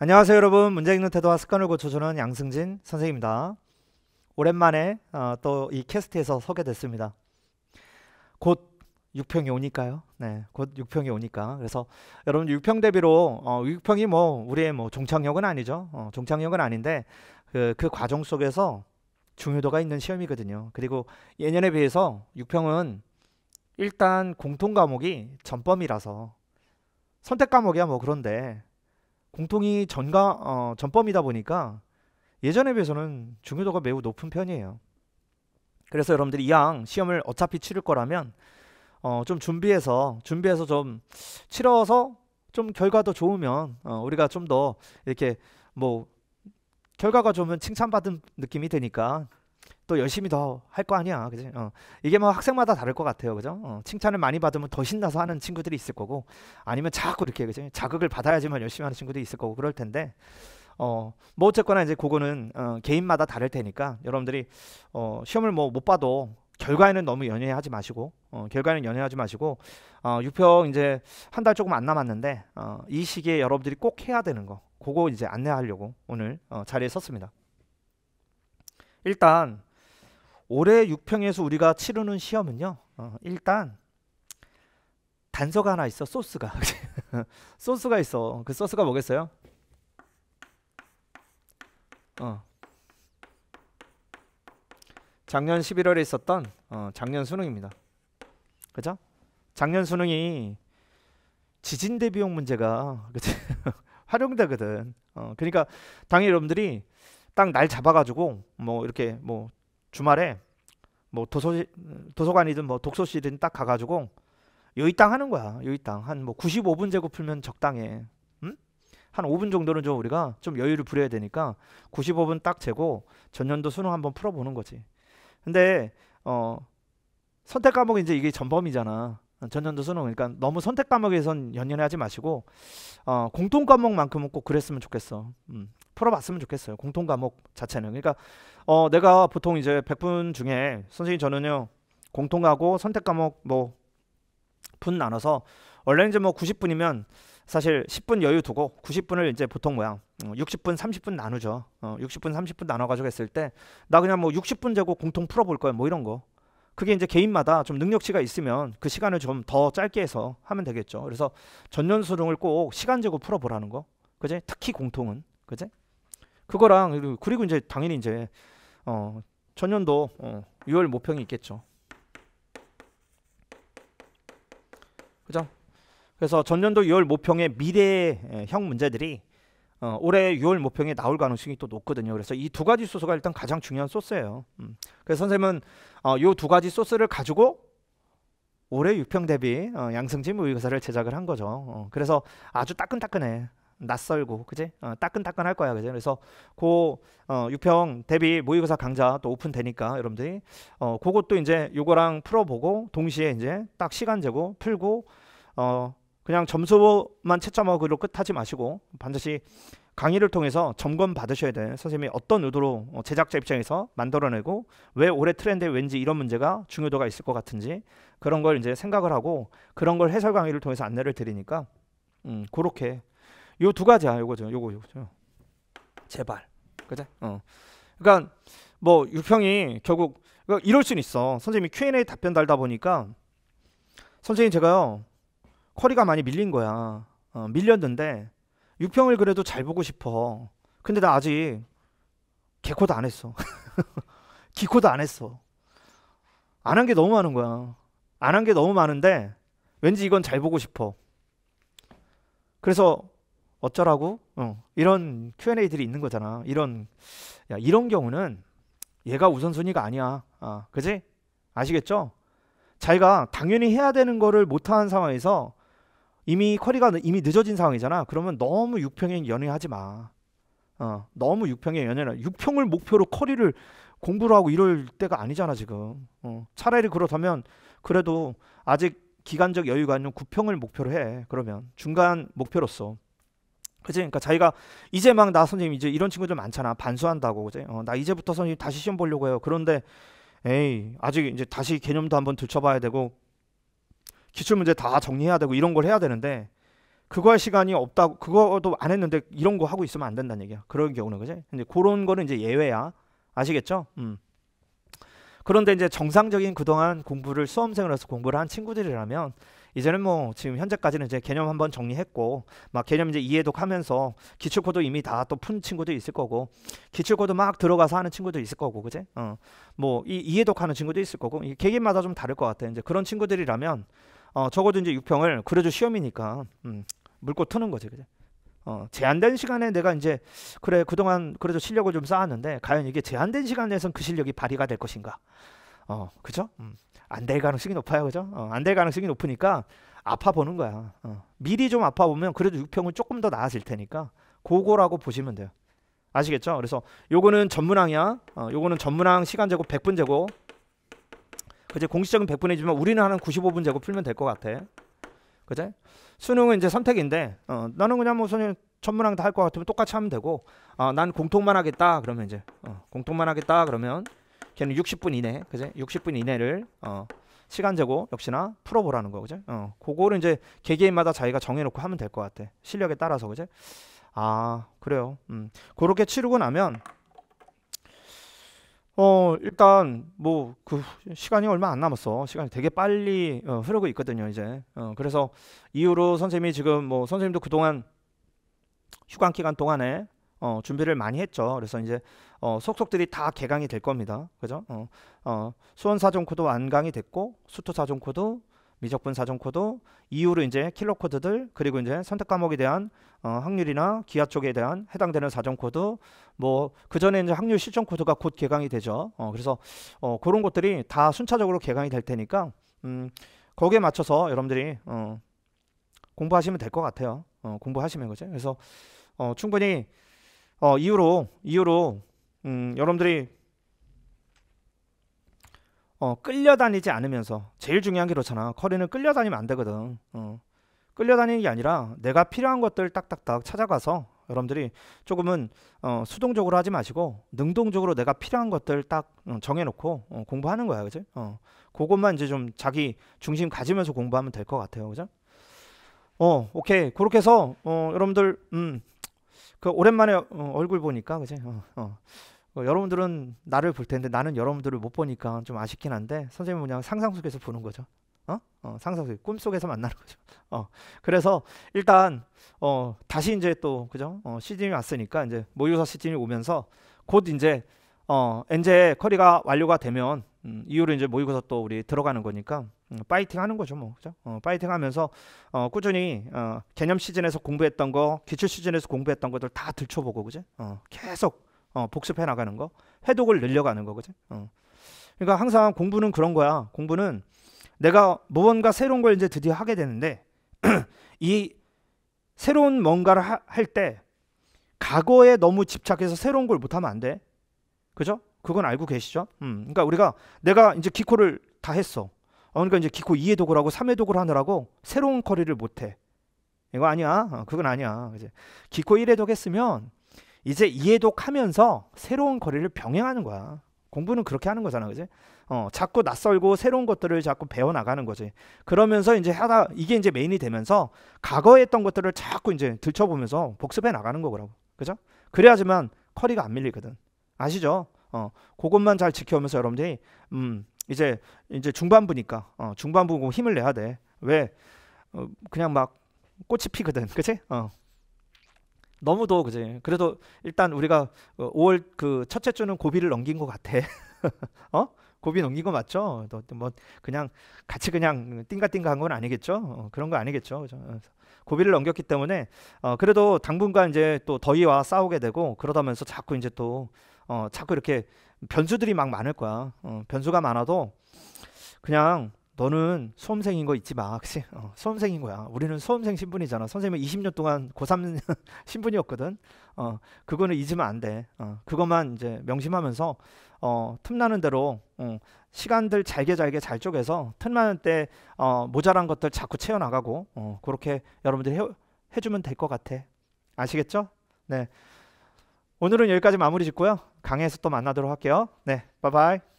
안녕하세요 여러분 문제 읽는 태도와 습관을 고쳐주는 양승진 선생입니다 오랜만에 어, 또이 캐스트에서 서게 됐습니다 곧 6평이 오니까요 네, 곧 6평이 오니까 그래서 여러분 6평 대비로 어, 6평이 뭐 우리의 뭐 종착역은 아니죠 어, 종착역은 아닌데 그, 그 과정 속에서 중요도가 있는 시험이거든요 그리고 예년에 비해서 6평은 일단 공통 과목이 전범이라서 선택 과목이야 뭐 그런데 공통이 전가 어, 전범이다 보니까 예전에 비해서는 중요도가 매우 높은 편이에요. 그래서 여러분들이 이왕 시험을 어차피 치를 거라면 어, 좀 준비해서 준비해서 좀 치러서 좀 결과도 좋으면 어, 우리가 좀 더 이렇게 뭐 결과가 좋으면 칭찬받은 느낌이 되니까 또 열심히 더 할 거 아니야, 그지? 어. 이게 뭐 학생마다 다를 것 같아요, 그죠? 어. 칭찬을 많이 받으면 더 신나서 하는 친구들이 있을 거고, 아니면 자꾸 이렇게 그지? 자극을 받아야지만 열심히 하는 친구들이 있을 거고 그럴 텐데, 어, 뭐 어쨌거나 이제 그거는 어, 개인마다 다를 테니까 여러분들이 어, 시험을 뭐 못 봐도 결과에는 너무 연연하지 마시고 어, 결과에는 연연하지 마시고 어, 6평 이제 한 달 조금 안 남았는데 어, 이 시기에 여러분들이 꼭 해야 되는 거 그거 이제 안내하려고 오늘 어, 자리에 섰습니다. 일단 올해 6평에서 우리가 치르는 시험은요. 어, 일단 단서가 하나 있어. 소스가. 소스가 있어. 그 소스가 뭐겠어요? 어. 작년 11월에 있었던 어, 작년 수능입니다. 그죠? 작년 수능이 지진 대비용 문제가 활용되거든. 어, 그러니까 당연히 여러분들이 딱 날 잡아가지고 뭐 이렇게 뭐 주말에 뭐 도서 도서관이든 뭐 독서실이든 딱 가가지고 여의땅 하는 거야. 여의땅 한 뭐 95분 제곱 풀면 적당해. 응? 한 5분 정도는 좀 우리가 좀 여유를 부려야 되니까 95분 딱 재고 전년도 수능 한번 풀어보는 거지. 근데 어 선택 과목이 이제 이게 전범이잖아. 전년도 수능 그러니까 너무 선택 과목에선 연연해 하지 마시고 어, 공통 과목만큼은 꼭 그랬으면 좋겠어. 음, 풀어봤으면 좋겠어요. 공통 과목 자체는. 그러니까 어 내가 보통 이제 100분 중에 선생님 저는요 공통하고 선택 과목 뭐 분 나눠서 원래 이제 뭐 90분이면 사실 10분 여유 두고 90분을 이제 보통 뭐야 60분 30분 나누죠. 어 60분 30분 나눠 가지고 했을 때 나 그냥 뭐 60분 재고 공통 풀어볼 거야 뭐 이런 거. 그게 이제 개인마다 좀 능력치가 있으면 그 시간을 좀 더 짧게 해서 하면 되겠죠. 그래서 전년 수능을 꼭 시간 재고 풀어보라는 거. 그지? 특히 공통은. 그지? 그거랑 그리고 이제 당연히 이제 어 전년도 어 6월 모평이 있겠죠. 그죠? 그래서 전년도 6월 모평의 미래형 문제들이 어, 올해 6월 모평에 나올 가능성이 또 높거든요. 그래서 이 두 가지 소스가 일단 가장 중요한 소스예요. 음. 그래서 선생님은 어, 이두 가지 소스를 가지고 올해 6평 대비 어, 양승진 무의사를 제작을 한 거죠. 어, 그래서 아주 따끈따끈해. 낯설고 그지 어, 따끈따끈할 거야 그지 그래서 고 어, 유평 대비 모의고사 강좌 또 오픈 되니까 여러분들이 어, 그것도 이제 요거랑 풀어보고 동시에 이제 딱 시간 재고 풀고 어, 그냥 점수만 채점하고 그로 끝하지 마시고 반드시 강의를 통해서 점검 받으셔야 돼. 요 선생님이 어떤 의도로 어, 제작자 입장에서 만들어내고 왜 올해 트렌드에 왠지 이런 문제가 중요도가 있을 것 같은지 그런 걸 이제 생각을 하고 그런 걸 해설 강의를 통해서 안내를 드리니까 음, 그렇게 요두 가지야 요거죠 요거 요거죠 제발 그죠어 그러니까 뭐 유평이 결국 그러니까 이럴 수는 있어 선생님이 Q&A 답변 달다 보니까 선생님 제가요 커리가 많이 밀린 거야 어, 밀렸는데 유평을 그래도 잘 보고 싶어 근데 나 아직 개코도 안 했어 기코도 안 했어 안 한 게 너무 많은 거야 안 한 게 너무 많은데 왠지 이건 잘 보고 싶어 그래서 어쩌라고? 어, 이런 Q&A들이 있는 거잖아. 이런 야, 이런 경우는 얘가 우선순위가 아니야. 아, 그지? 아시겠죠? 자기가 당연히 해야 되는 거를 못한 상황에서 이미 커리가 이미 늦어진 상황이잖아. 그러면 너무 육평에 연애하지 마. 어, 너무 육평에 연애를 육평을 목표로 커리를 공부를 하고 이럴 때가 아니잖아 지금. 어, 차라리 그렇다면 그래도 아직 기간적 여유가 있는 구평을 목표로 해. 그러면 중간 목표로서 그지 그러니까 자기가 이제 막 나 선생님 이제 이런 친구들 많잖아 반수한다고 그지 어, 나 이제부터 선생님 다시 시험 보려고 해요 그런데 에이 아직 이제 다시 개념도 한번 들춰봐야 되고 기출문제 다 정리해야 되고 이런 걸 해야 되는데 그거 할 시간이 없다고 그거도 안 했는데 이런 거 하고 있으면 안 된다는 얘기야 그런 경우는 그지 근데 그런 거는 이제 예외야 아시겠죠 음 그런데 이제 정상적인 그동안 공부를 수험생으로서 공부를 한 친구들이라면 이제는 뭐 지금 현재까지는 이제 개념 한번 정리했고 막 개념 이제 이해도 하면서 기출코드 이미 다 또 푼 친구도 있을 거고 기출코드 막 들어가서 하는 친구도 있을 거고 그제 어뭐 이해도하는 친구도 있을 거고 이게 개개인마다 좀 다를 것 같아 이제 그런 친구들이라면 어 적어도 이제 육평을 그래도 시험이니까 음 물고 트는 거지 그제 어, 제한된 시간에 내가 이제 그래 그동안 그래도 실력을 좀 쌓았는데 과연 이게 제한된 시간에선 내그 실력이 발휘가 될 것인가 어, 그죠? 음, 안될 가능성이 높아요, 그죠? 어, 안될 가능성이 높으니까 아파 보는 거야. 어. 미리 좀 아파 보면 그래도 6평은 조금 더 나아질 테니까 고거라고 보시면 돼요. 아시겠죠? 그래서 요거는 전문항이야. 어, 요거는 전문항 시간 제곱 100분 제곱. 그제 공식적인 100분 해주면 우리는 하는 95분 제곱 풀면 될 것 같아. 그제 수능은 이제 선택인데 어, 나는 그냥 뭐 선생님 전문항 다 할 것 같으면 똑같이 하면 되고 아, 난 공통만 하겠다 그러면 이제 어, 공통만 하겠다 그러면 걔는 60분 이내, 그제? 60분 이내를 어, 시간제고 역시나 풀어보라는 거, 그제? 어, 그거를 이제 개개인마다 자기가 정해놓고 하면 될 것 같아. 실력에 따라서, 그제? 아, 그래요. 음, 그렇게 치르고 나면 어 일단 뭐 그 시간이 얼마 안 남았어 시간이 되게 빨리 어, 흐르고 있거든요 이제 어, 그래서 이후로 선생님이 지금 뭐 선생님도 그동안 휴강 기간 동안에 어, 준비를 많이 했죠. 그래서 이제 어, 속속들이 다 개강이 될 겁니다. 그죠? 어, 어, 수원 사정코도 완강이 됐고 수토 사정코도 미적분 사정코도 이후로 이제 킬러 코드들 그리고 이제 선택 과목에 대한 어, 확률이나 기하 쪽에 대한 해당되는 사정코드 뭐그 전에 이제 확률 실전 코드가 곧 개강이 되죠. 어, 그래서 어, 그런 것들이 다 순차적으로 개강이 될 테니까 음, 거기에 맞춰서 여러분들이 어, 공부하시면 될 것 같아요. 어, 공부하시면 그죠. 그래서 어, 충분히 어, 이후로 이유로 음, 여러분들이 어, 끌려다니지 않으면서 제일 중요한 게 그렇잖아. 커리는 끌려다니면 안 되거든. 어. 끌려다니는 게 아니라 내가 필요한 것들 딱딱딱 찾아가서 여러분들이 조금은 어, 수동적으로 하지 마시고 능동적으로 내가 필요한 것들 딱 어, 정해놓고 어, 공부하는 거야, 그지? 어, 그것만 이제 좀 자기 중심 가지면서 공부하면 될 것 같아요, 그죠? 어, 오케이. 그렇게 해서 어, 여러분들 음, 그 오랜만에 어, 얼굴 보니까 그지? 어, 어. 어, 여러분들은 나를 볼 텐데 나는 여러분들을 못 보니까 좀 아쉽긴 한데 선생님은 그냥 상상 속에서 보는 거죠. 어? 어 상상 속에 꿈속에서 만나는 거죠. 어. 그래서 일단 어 다시 이제 또 그죠? 어, 시즌이 왔으니까 이제 모의고사 시즌이 오면서 곧 이제 어 이제 커리가 완료가 되면 음, 이후로 이제 모의고사 또 우리 들어가는 거니까 음, 파이팅 하는 거죠 뭐 그죠? 어, 파이팅 하면서 어, 꾸준히 어, 개념 시즌에서 공부했던 거 기출 시즌에서 공부했던 것들 다 들춰보고 그죠 어, 계속 어, 복습해 나가는 거 해독을 늘려가는 거그죠 어. 그러니까 항상 공부는 그런 거야 공부는 내가 무언가 새로운 걸 이제 드디어 하게 되는데 이 새로운 뭔가를 할 때 과거에 너무 집착해서 새로운 걸 못하면 안돼 그죠? 그건 알고 계시죠? 음, 그러니까 우리가 내가 이제 기코를 다 했어. 어, 그러니까 이제 기코 2회 독을 하고 3회 독을 하느라고 새로운 커리를 못 해. 이거 아니야. 어, 그건 아니야. 이제 기코 1회 독 했으면 이제 2회 독 하면서 새로운 커리를 병행하는 거야. 공부는 그렇게 하는 거잖아. 그지? 어, 자꾸 낯설고 새로운 것들을 자꾸 배워 나가는 거지. 그러면서 이제 하다 이게 이제 메인이 되면서 과거에 했던 것들을 자꾸 이제 들춰보면서 복습해 나가는 거라고. 그죠? 그래야지만 커리가 안 밀리거든. 아시죠? 어, 그것만 잘 지켜오면서 여러분들이 음, 이제 이제 중반부니까 어, 중반부고 뭐 힘을 내야 돼. 왜? 어, 그냥 막 꽃이 피거든. 그지 어. 너무도 그지. 그래도 일단 우리가 5월 어, 그 첫째 주는 고비를 넘긴 것 같아. 어? 고비 넘긴 거 맞죠? 뭐 그냥 같이 그냥 띵가띵가 한 건 아니겠죠? 어, 그런 거 아니겠죠? 그죠? 고비를 넘겼기 때문에 어, 그래도 당분간 이제 또 더위와 싸우게 되고 그러다면서 자꾸 이제 또 어, 자꾸 이렇게 변수들이 막 많을 거야. 어, 변수가 많아도 그냥 너는 수험생인 거 잊지 마. 그치? 어, 수험생인 거야. 우리는 수험생 신분이잖아. 선생님은 20년 동안 고3 신분이었거든. 어, 그거는 잊으면 안 돼. 어, 그것만 이제 명심하면서 어, 틈나는 대로 어, 시간들 잘게 잘게 잘 쪼개서 틈나는 때 어, 모자란 것들 자꾸 채워나가고 어, 그렇게 여러분들이 해, 해주면 될 것 같아. 아시겠죠? 네. 오늘은 여기까지 마무리 짓고요. 강의에서 또 만나도록 할게요. 네, 바이바이.